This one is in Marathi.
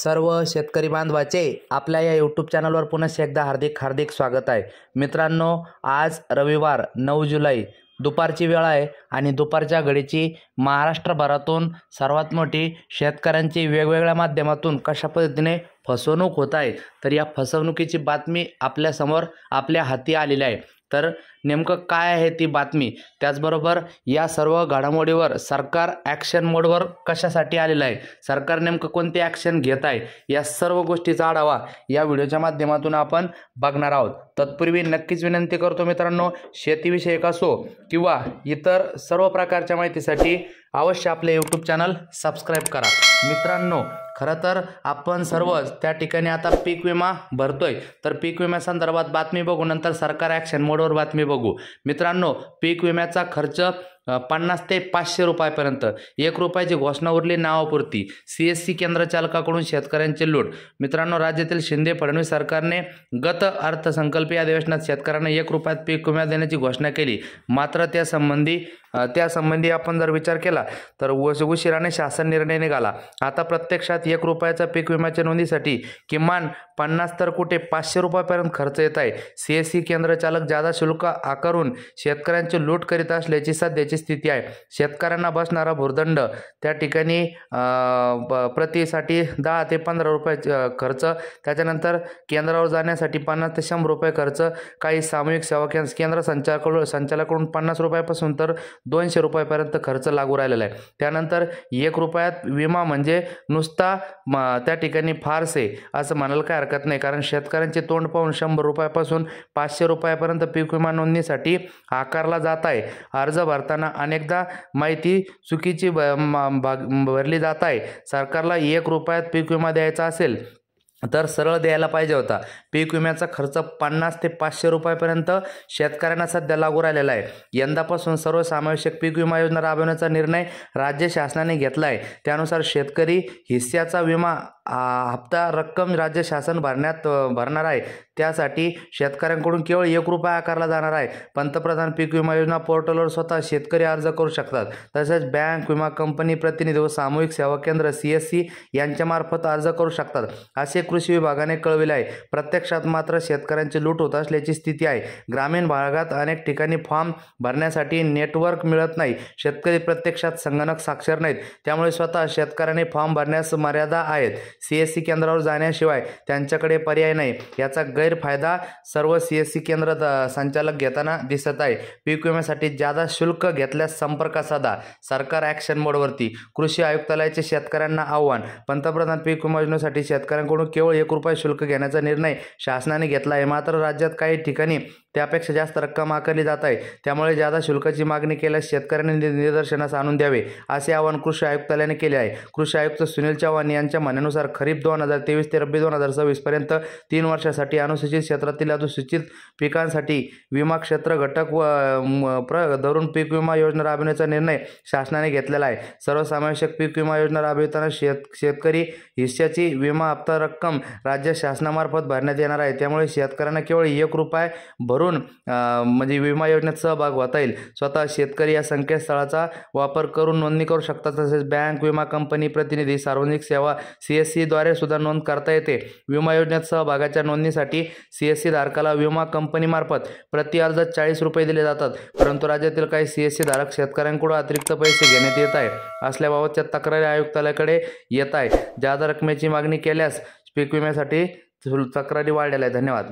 सर्व शेतकरी बांधवाचे आपल्या या यूट्यूब चॅनलवर पुन्हा एकदा हार्दिक हार्दिक स्वागत आहे मित्रांनो आज रविवार नऊ जुलै दुपारची वेळ आहे आणि दुपारच्या घडीची महाराष्ट्रभरातून सर्वात मोठी शेतकऱ्यांची वेगवेगळ्या माध्यमातून कशा पद्धतीने फसवणूक होत आहे तर या फसवणुकीची बातमी आपल्यासमोर आपल्या हाती आलेली आहे तर नेमकं काय आहे ती बातमी त्याचबरोबर या सर्व घडामोडीवर सरकार ॲक्शन मोडवर कशासाठी आलेलं आहे सरकार नेमकं कोणते ॲक्शन घेत आहे या सर्व गोष्टीचा आढावा या व्हिडिओच्या माध्यमातून आपण बघणार आहोत तत्पूर्वी नक्कीच विनंती करतो मित्रांनो शेतीविषयक असो किंवा इतर सर्व प्रकारच्या माहितीसाठी अवश्य आपले यूट्यूब चॅनल सबस्क्राईब करा मित्रांनो खरं तर आपण सर्वच त्या ठिकाणी आता पीक विमा भरतोय तर पीक विम्यासंदर्भात बातमी बघू नंतर सरकार ॲक्शन मोडवर बातमी बघू मित्रांनो पीक विम्याचा खर्च पन्नास ते पाचशे रुपयापर्यंत एक रुपयाची घोषणा उरली नावापुरती सी एस सी केंद्र चालकाकडून शेतकऱ्यांचे लूट मित्रांनो राज्यातील शिंदे फडणवीस सरकारने गत अर्थसंकल्पीय अधिवेशनात शेतकऱ्यांना एक रुपयात पीक विमा देण्याची घोषणा केली मात्र त्यासंबंधी त्यासंबंधी आपण जर विचार केला तर उशिराने शासन निर्णय निघाला आता प्रत्यक्षात एक रुपयाचा पीक विम्याच्या नोंदीसाठी किमान पन्नास तर कुठे पाचशे रुपयापर्यंत खर्च येत आहे सी एस सी चालक जादा शुल्क आकारून शेतकऱ्यांची लूट करीत असल्याची सध्याची स्थिती आहे शेतकऱ्यांना बसणारा भुर्दंड त्या ठिकाणी प्रतिसाठी दहा ते पंधरा रुपये खर्च त्याच्यानंतर केंद्रावर जाण्यासाठी पन्नास ते शंभर रुपये खर्च काही सामूहिक सेवा केंद्र केंद्र संचालकडून पन्नास रुपयापासून तर दोनशे रुपयापर्यंत खर्च लागू राहिलेला आहे त्यानंतर एक रुपयात विमा म्हणजे नुसता त्या ठिकाणी फारसे असं म्हणायला काय हरकत नाही कारण शेतकऱ्यांचे तोंड पाहून शंभर रुपयापासून पाचशे रुपयापर्यंत पीक विमा नोंदणीसाठी आकारला जात आहे अर्ज भरताना अनेकदा माहिती चुकीची भरली जात आहे सरकारला एक रुपयात पीक विमा द्यायचा असेल तर सरळ द्यायला पाहिजे होता पीक विम्याचा खर्च पन्नास ते पाचशे रुपयापर्यंत शेतकऱ्यांना सध्या लागू राहिलेला आहे यंदापासून सर्वसामावेशक पीक विमा योजना राबवण्याचा निर्णय राज्य शासनाने घेतला आहे त्यानुसार शेतकरी हिस्स्याचा विमा हप्ता रक्कम राज्य शासन भरण्यात भरणार आहे त्यासाठी शेतकऱ्यांकडून केवळ एक रुपया आकारला जाणार आहे पंतप्रधान पीक विमा योजना पोर्टलवर स्वतः शेतकरी अर्ज करू शकतात तसेच बँक विमा कंपनी प्रतिनिधी व सामूहिक सेवा केंद्र सी एस सी यांच्यामार्फत अर्ज करू शकतात असे कृषी विभागाने कळविले आहे प्रत्यक्षात मात्र शेतकऱ्यांची लूट होत असल्याची स्थिती आहे ग्रामीण भागात अनेक ठिकाणी फॉर्म भरण्यासाठी नेटवर्क मिळत नाही शेतकरी प्रत्यक्षात संगणक साक्षर नाहीत त्यामुळे स्वतः शेतकऱ्यांनी फॉर्म भरण्यास मर्यादा आहेत सी एस सी केंद्रावर जाण्याशिवाय त्यांच्याकडे पर्याय नाही याचा गैरफायदा सर्व सी एस सी केंद्र संचालक घेताना दिसत आहे पीक विम्यासाठी जादा शुल्क घेतल्यास संपर्क साधा सरकार ॲक्शन मोडवरती कृषी आयुक्तालयाचे शेतकऱ्यांना आव्हान पंतप्रधान पीक विमा योजनेसाठी शेतकऱ्यांकडून केवळ एक रुपये शुल्क घेण्याचा निर्णय शासनाने घेतला आहे मात्र राज्यात काही ठिकाणी त्यापेक्षा जास्त रक्कम आकारली जात आहे त्यामुळे जादा शुल्काची मागणी केल्यास शेतकऱ्यांनी निदर्शनास आणून द्यावे असे आवाहन कृषी आयुक्तालयाने केले आहे कृषी आयुक्त सुनील चव्हाण यांच्या म्हणण्यानुसार खरीप दोन हजार तेवीस ते रब्बी दोन हजार सव्वीसपर्यंत तीन वर्षासाठी अनुसूचित क्षेत्रातील अनुसूचित पिकांसाठी विमा क्षेत्र घटक व प्र धरून पीक विमा योजना राबविण्याचा निर्णय शासनाने घेतलेला आहे सर्वसमावेशक पीक विमा योजना राबविताना शेत शेतकरी हिश्श्याची विमा हप्ता रक्कम राज्य शासनामार्फत भरण्यात येणार आहे त्यामुळे शेतकऱ्यांना केवळ एक रुपये भरून भरून म्हणजे विमा योजनेत सहभाग होता येईल स्वतः शेतकरी या संकेतस्थळाचा वापर करून नोंदणी करू शकतात तसेच बँक विमा कंपनी प्रतिनिधी सार्वजनिक सेवा सी एस सीद्वारे सुद्धा नोंद करता येते विमा योजनेत सहभागाच्या नोंदणीसाठी सी एस सी धारकाला विमा कंपनीमार्फत प्रति अर्ज चाळीस रुपये दिले जातात परंतु राज्यातील काही सी एस सी धारक शेतकऱ्यांकडून अतिरिक्त पैसे घेण्यात येत आहे असल्याबाबतच्या तक्रारी आयुक्तालयाकडे येत आहे ज्यादा रकमेची मागणी केल्यास पीक विम्यासाठी तक्रारी वाढलेल्या आहेत धन्यवाद